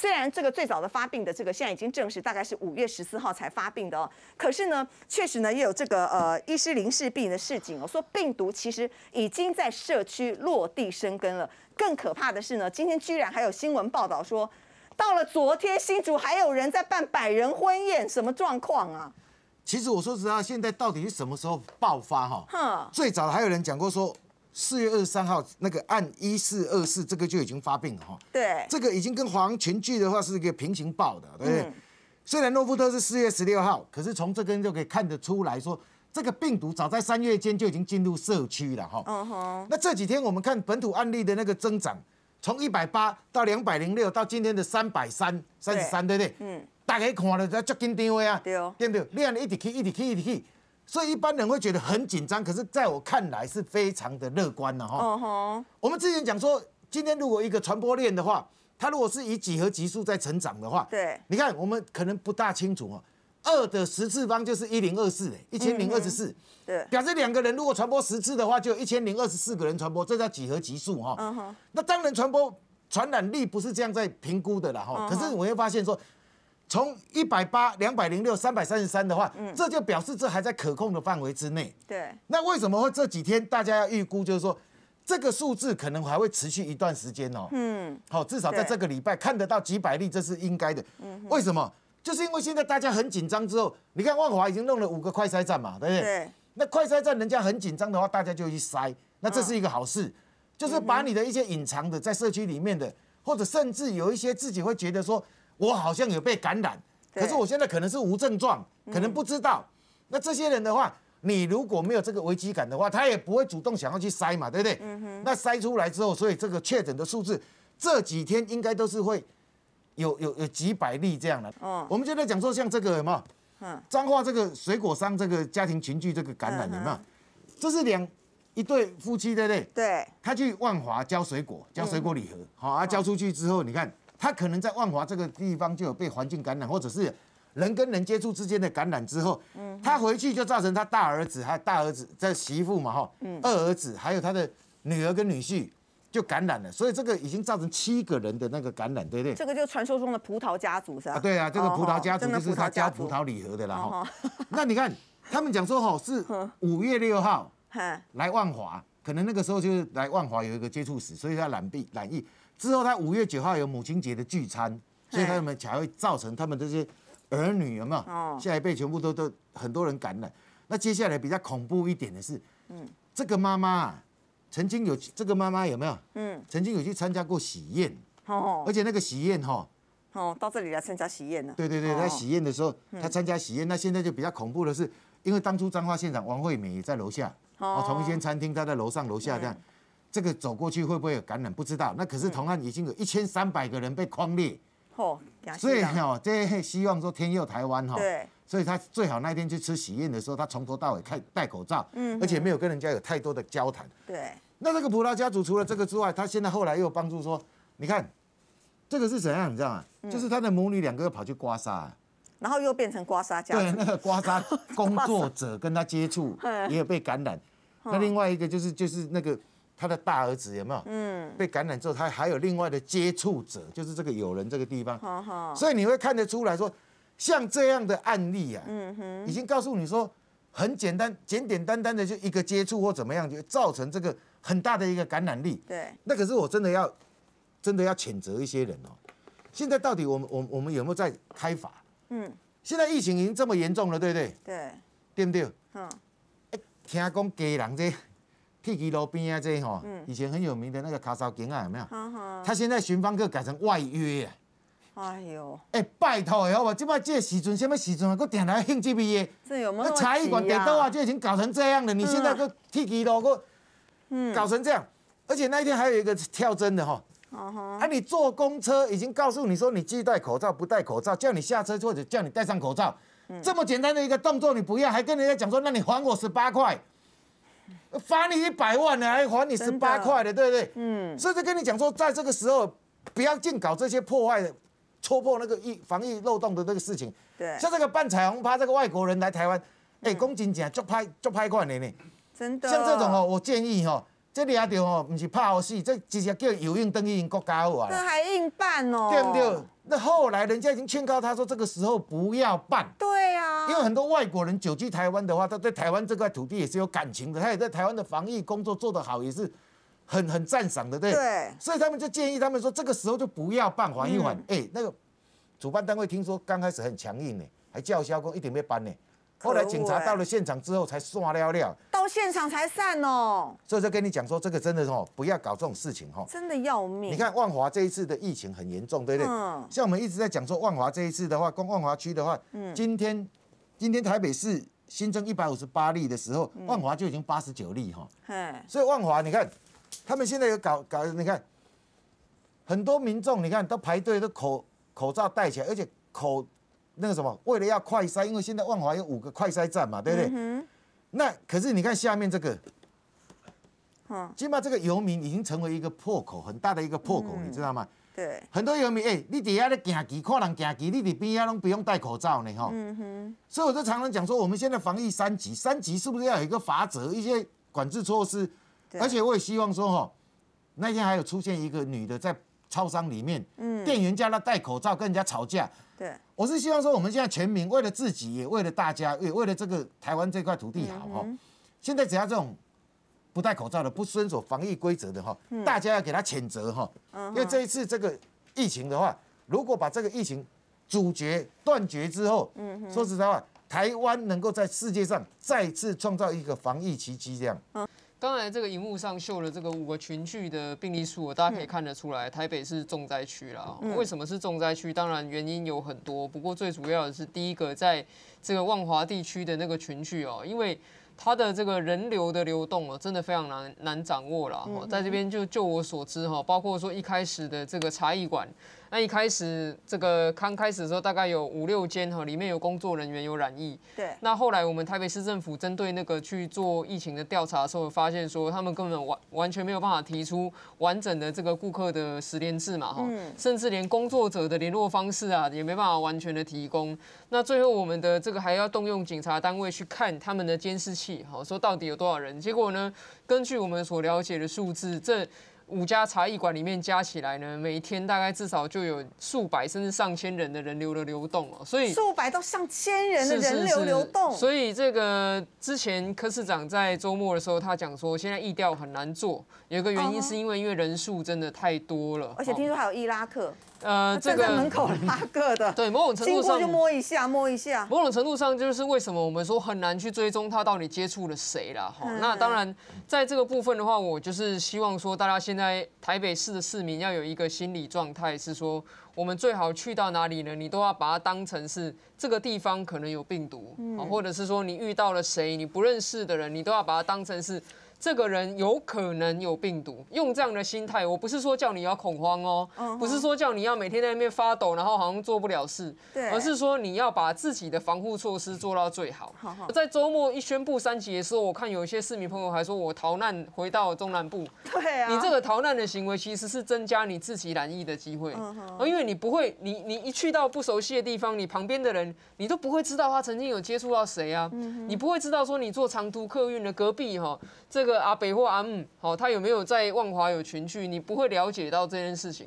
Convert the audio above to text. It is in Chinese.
虽然这个最早的发病的这个现在已经证实大概是五月十四号才发病的哦，可是呢，确实呢也有这个呃医师临时病的事情哦，说病毒其实已经在社区落地生根了。更可怕的是呢，今天居然还有新闻报道说，到了昨天，新竹还有人在办百人婚宴，什么状况啊？其实我说实话，现在到底是什么时候爆发哈？哼，最早还有人讲过说。四月二十三号，那个按一四二四，这个就已经发病了哈。对，这个已经跟黄群聚的话是一个平行报的，对不对？虽然诺夫特是四月十六号，可是从这个就可以看得出来说，这个病毒早在三月间就已经进入社区了哈。嗯哼。那这几天我们看本土案例的那个增长，从一百八到两百零六到今天的三百三三十三，对不对？嗯。大家可看了，他脚跟定位啊，对哦，跟着，你按一直去，一直去，一直去。所以一般人会觉得很紧张，可是在我看来是非常的乐观了哈。我们之前讲说，今天如果一个传播链的话，它如果是以几何级数在成长的话，对。你看，我们可能不大清楚哦。二的十次方就是一零二四一千零二十四。对。表示两个人如果传播十次的话，就一千零二十四个人传播，这叫几何级数哈。那当然，传播传染力不是这样在评估的啦哈。可是我会发现说。从一百八、两百零六、三百三十三的话，嗯，这就表示这还在可控的范围之内。对。那为什么会这几天大家要预估，就是说这个数字可能还会持续一段时间哦。嗯。好，至少在这个礼拜看得到几百例，这是应该的。嗯。为什么？就是因为现在大家很紧张之后，你看万华已经弄了五个快筛站嘛，对不对？对。那快筛站人家很紧张的话，大家就去筛，那这是一个好事，就是把你的一些隐藏的在社区里面的，或者甚至有一些自己会觉得说。我好像有被感染，可是我现在可能是无症状，可能不知道。那这些人的话，你如果没有这个危机感的话，他也不会主动想要去筛嘛，对不对？嗯那筛出来之后，所以这个确诊的数字这几天应该都是会有有有几百例这样的。哦。我们就在讲说，像这个什么，脏话这个水果商这个家庭群聚这个感染有没有？这是两一对夫妻对不对？对。他去万华交水果，交水果礼盒，好，啊，交出去之后，你看。他可能在万华这个地方就有被环境感染，或者是人跟人接触之间的感染之后，他回去就造成他大儿子还有大儿子在媳妇嘛哈，二儿子还有他的女儿跟女婿就感染了，所以这个已经造成七个人的那个感染，对不对？这个就是传说中的葡萄家族是吧？对啊，这个葡萄家族就是他家葡萄礼盒的啦哈。那你看他们讲说吼是 五月六号来万华，可能那个时候就是来万华有一个接触史，所以他染病染疫。之后，他五月九号有母亲节的聚餐，所以他们才会造成他们这些儿女有没有？哦，下一辈全部都都很多人感染。那接下来比较恐怖一点的是，嗯，这个妈妈曾经有这个妈妈有没有？嗯，曾经有去参加过喜宴。哦，而且那个喜宴哈，哦，到这里来参加喜宴呢？对对对，在喜宴的时候，他参加喜宴，那现在就比较恐怖的是，因为当初彰化县长王惠美也在楼下，哦，同一间餐厅，她在楼上，楼下这样。这个走过去会不会有感染？不知道。那可是同案已经有一千三百个人被框列。哦，所以哦，这希望说天佑台湾哈。对。所以他最好那天去吃喜宴的时候，他从头到尾戴戴口罩，嗯，而且没有跟人家有太多的交谈。对。那这个葡萄家族除了这个之外，他现在后来又帮助说，你看，这个是怎样，你知道吗？嗯。就是他的母女两个跑去刮痧，然后又变成刮痧家。对，那个刮痧工作者 跟他接触也有被感染。那另外一个就是就是那个。他的大儿子有没有？嗯，被感染之后，他还有另外的接触者，就是这个友人这个地方。好好，所以你会看得出来说，像这样的案例啊，嗯哼，已经告诉你说，很简单，简简单单的就一个接触或怎么样，就造成这个很大的一个感染力。对。那可是我真的要，真的要谴责一些人哦。现在到底我们我我们有没有在开罚？嗯。现在疫情已经这么严重了，对不对？对。对不对？嗯。哎，听讲家人这。铁骑路边啊，这吼，以前很有名的那个卡少金啊，有没有？他现在寻芳客改成外约。哎呦！哎，拜托，好不好？这摆这个时阵，什么时阵啊？佫定来兴这味的，那茶艺馆点到啊，就已经搞成这样了。你现在佫铁骑路佫，搞成这样。而且那一天还有一个跳针的哈。啊你坐公车已经告诉你说，你记得戴口罩，不戴口罩叫你下车，或者叫你戴上口罩。这么简单的一个动作，你不要，还跟人家讲说，那你还我十八块。罚你一百万的，还还你十八块的，对不对？嗯，甚至跟你讲说，在这个时候，不要净搞这些破坏戳破那个疫防疫漏洞的这个事情。对，像这个办彩虹趴，这个外国人来台湾，哎，公警讲就拍就拍过年呢。真的。像这种哦，我建议吼，这你也着哦，不是怕死，这直接叫有用等于国家好啊。那还硬办哦。对不对？那后来人家已经劝告他说，这个时候不要办。对呀，因为很多外国人久居台湾的话，他对台湾这块土地也是有感情的，他也在台湾的防疫工作做得好，也是很很赞赏的，对对？所以他们就建议他们说，这个时候就不要办，缓一缓。哎，那个主办单位听说刚开始很强硬呢，还叫嚣说一点没搬呢。后来警察到了现场之后才刷了了。现场才散哦，所以就跟你讲说，这个真的哦，不要搞这种事情哈，真的要命。你看万华这一次的疫情很严重，对不对？嗯。像我们一直在讲说，万华这一次的话，光万华区的话，嗯，今天今天台北市新增一百五十八例的时候，万华就已经八十九例哈。所以万华，你看，他们现在有搞搞，你看，很多民众，你看都排队，都口口罩戴起来，而且口那个什么，为了要快筛，因为现在万华有五个快筛站嘛，对不对？嗯。那可是你看下面这个，起码这个游民已经成为一个破口很大的一个破口，你知道吗？对，很多游民哎，你底下咧行吉，看人行吉，你伫边啊拢不用戴口罩呢吼。嗯哼。所以我就常常讲说，我们现在防疫三级，三级是不是要有一个法则，一些管制措施？而且我也希望说，吼，那天还有出现一个女的在。超商里面，嗯，店员家他戴口罩跟人家吵架，对，我是希望说我们现在全民为了自己也为了大家，也为了这个台湾这块土地好哈。现在只要这种不戴口罩的、不遵守防疫规则的哈，大家要给他谴责哈。因为这一次这个疫情的话，如果把这个疫情阻绝、断绝之后，嗯，说实在话，台湾能够在世界上再次创造一个防疫奇迹，这样。刚才这个荧幕上秀的这个五个群聚的病例数，大家可以看得出来，台北是重灾区啦。为什么是重灾区？当然原因有很多，不过最主要的是第一个，在这个万华地区的那个群聚哦，因为它的这个人流的流动哦，真的非常难难掌握啦。在这边就就我所知哈，包括说一开始的这个茶艺馆。那一开始这个刚开始的时候，大概有五六间哈，里面有工作人员有染疫。对。那后来我们台北市政府针对那个去做疫情的调查的时候，发现说他们根本完完全没有办法提出完整的这个顾客的十连制嘛哈，甚至连工作者的联络方式啊，也没办法完全的提供。那最后我们的这个还要动用警察单位去看他们的监视器哈，说到底有多少人？结果呢？根据我们所了解的数字，这。五家茶艺馆里面加起来呢，每天大概至少就有数百甚至上千人的人流的流动哦，所以数百到上千人的人流流动。所以这个之前柯市长在周末的时候，他讲说现在义调很难做，有一个原因是因为因为人数真的太多了，而且听说还有伊拉克。呃，这个门口八个的，对，某种程度上摸一下，摸一下。某种程度上就是为什么我们说很难去追踪他到底接触了谁了哈。那当然，在这个部分的话，我就是希望说大家现在台北市的市民要有一个心理状态是说，我们最好去到哪里呢？你都要把它当成是这个地方可能有病毒，或者是说你遇到了谁你不认识的人，你都要把它当成是。这个人有可能有病毒，用这样的心态，我不是说叫你要恐慌哦，不是说叫你要每天在那边发抖，然后好像做不了事，而是说你要把自己的防护措施做到最好。在周末一宣布三级的时候，我看有一些市民朋友还说我逃难回到中南部，对啊，你这个逃难的行为其实是增加你自己染疫的机会，因为你不会，你你一去到不熟悉的地方，你旁边的人你都不会知道他曾经有接触到谁啊，你不会知道说你坐长途客运的隔壁哈这个。阿北或阿木，好，他有没有在万华有群聚？你不会了解到这件事情。